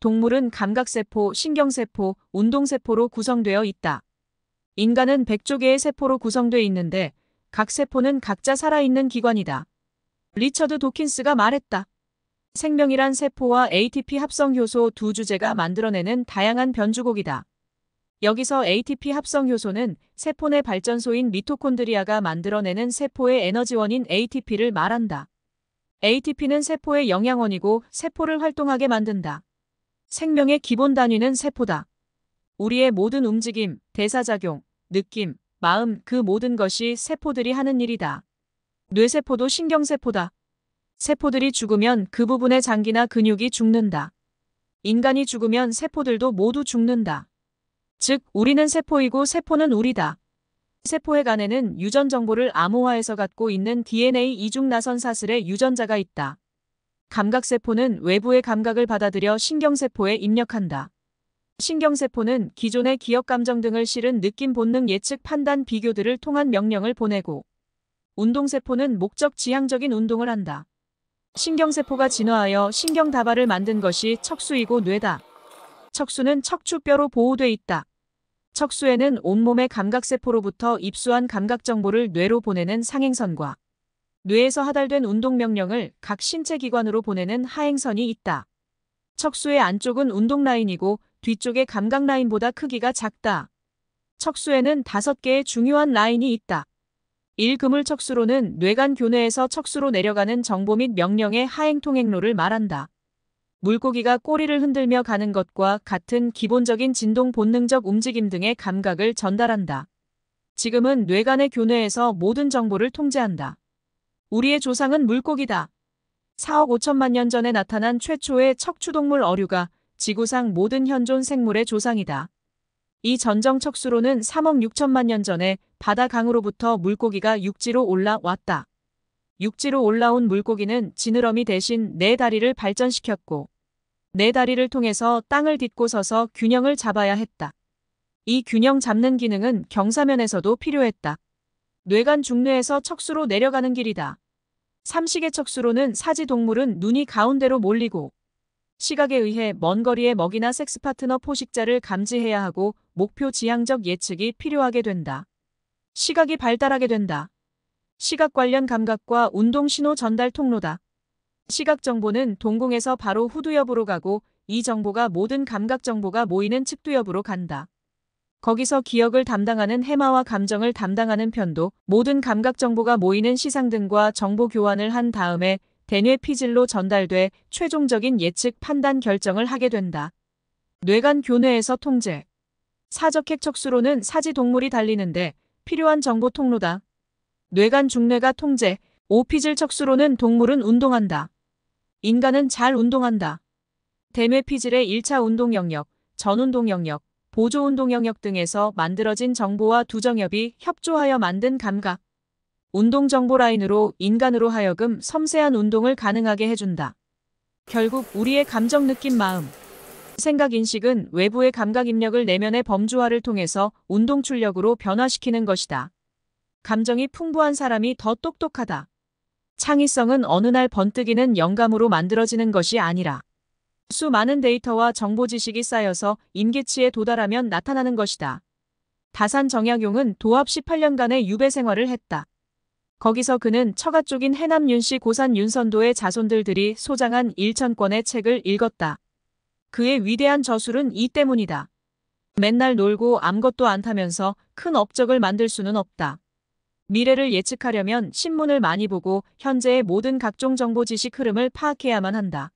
동물은 감각세포, 신경세포, 운동세포로 구성되어 있다. 인간은 100조 개의 세포로 구성되어 있는데 각 세포는 각자 살아있는 기관이다. 리처드 도킨스가 말했다. 생명이란 세포와 ATP 합성 효소 두 주제가 만들어내는 다양한 변주곡이다. 여기서 ATP 합성 효소는 세포 내 발전소인 미토콘드리아가 만들어내는 세포의 에너지원인 ATP를 말한다. ATP는 세포의 영양원이고 세포를 활동하게 만든다. 생명의 기본 단위는 세포다. 우리의 모든 움직임, 대사작용, 느낌, 마음 그 모든 것이 세포들이 하는 일이다. 뇌세포도 신경세포다. 세포들이 죽으면 그 부분의 장기나 근육이 죽는다. 인간이 죽으면 세포들도 모두 죽는다. 즉 우리는 세포이고 세포는 우리다. 세포의 간에는 유전 정보를 암호화해서 갖고 있는 DNA 이중 나선 사슬의 유전자가 있다. 감각세포는 외부의 감각을 받아들여 신경세포에 입력한다. 신경세포는 기존의 기억 감정 등을 실은 느낌 본능 예측 판단 비교들을 통한 명령을 보내고 운동세포는 목적 지향적인 운동을 한다. 신경세포가 진화하여 신경다발을 만든 것이 척수이고 뇌다. 척수는 척추뼈로 보호돼 있다. 척수에는 온몸의 감각세포로부터 입수한 감각정보를 뇌로 보내는 상행선과 뇌에서 하달된 운동명령을 각 신체 기관으로 보내는 하행선이 있다. 척수의 안쪽은 운동라인이고 뒤쪽의 감각라인보다 크기가 작다. 척수에는 다섯 개의 중요한 라인이 있다. 1금을 척수로는 뇌간 교뇌에서 척수로 내려가는 정보 및 명령의 하행 통행로를 말한다. 물고기가 꼬리를 흔들며 가는 것과 같은 기본적인 진동 본능적 움직임 등의 감각을 전달한다. 지금은 뇌간의 교뇌에서 모든 정보를 통제한다. 우리의 조상은 물고기다. 4억 5천만 년 전에 나타난 최초의 척추동물 어류가 지구상 모든 현존 생물의 조상이다. 이 전정 척수로는 3억 6천만 년 전에 바다 강으로부터 물고기가 육지로 올라왔다. 육지로 올라온 물고기는 지느러미 대신 네 다리를 발전시켰고 네 다리를 통해서 땅을 딛고 서서 균형을 잡아야 했다. 이 균형 잡는 기능은 경사면에서도 필요했다. 뇌간 중뇌에서 척수로 내려가는 길이다. 삼식의 척수로는 사지 동물은 눈이 가운데로 몰리고 시각에 의해 먼 거리의 먹이나 섹스 파트너 포식자를 감지해야 하고 목표 지향적 예측이 필요하게 된다. 시각이 발달하게 된다. 시각 관련 감각과 운동 신호 전달 통로다. 시각 정보는 동공에서 바로 후두엽으로 가고 이 정보가 모든 감각 정보가 모이는 측두엽으로 간다. 거기서 기억을 담당하는 해마와 감정을 담당하는 편도 모든 감각 정보가 모이는 시상 등과 정보 교환을 한 다음에 대뇌 피질로 전달돼 최종적인 예측 판단 결정을 하게 된다. 뇌간 교뇌에서 통제 사적 핵척수로는 사지 동물이 달리는데 필요한 정보 통로다. 뇌간 중뇌가 통제 오피질 척수로는 동물은 운동한다. 인간은 잘 운동한다. 대뇌 피질의 1차 운동 영역, 전운동 영역, 보조운동 영역 등에서 만들어진 정보와 두 정협이 협조하여 만든 감각. 운동 정보 라인으로 인간으로 하여금 섬세한 운동을 가능하게 해준다. 결국 우리의 감정 느낌 마음. 생각 인식은 외부의 감각 입력을 내면의 범주화를 통해서 운동 출력으로 변화시키는 것이다. 감정이 풍부한 사람이 더 똑똑하다. 창의성은 어느 날 번뜩이는 영감으로 만들어지는 것이 아니라 수많은 데이터와 정보 지식이 쌓여서 임계치에 도달하면 나타나는 것이다. 다산 정약용은 도합 18년간의 유배 생활을 했다. 거기서 그는 처가 쪽인 해남 윤씨 고산 윤선도의 자손들들이 소장한 1천 권의 책을 읽었다. 그의 위대한 저술은 이 때문이다. 맨날 놀고 아무것도 안 타면서 큰 업적을 만들 수는 없다. 미래를 예측하려면 신문을 많이 보고 현재의 모든 각종 정보 지식 흐름을 파악해야만 한다.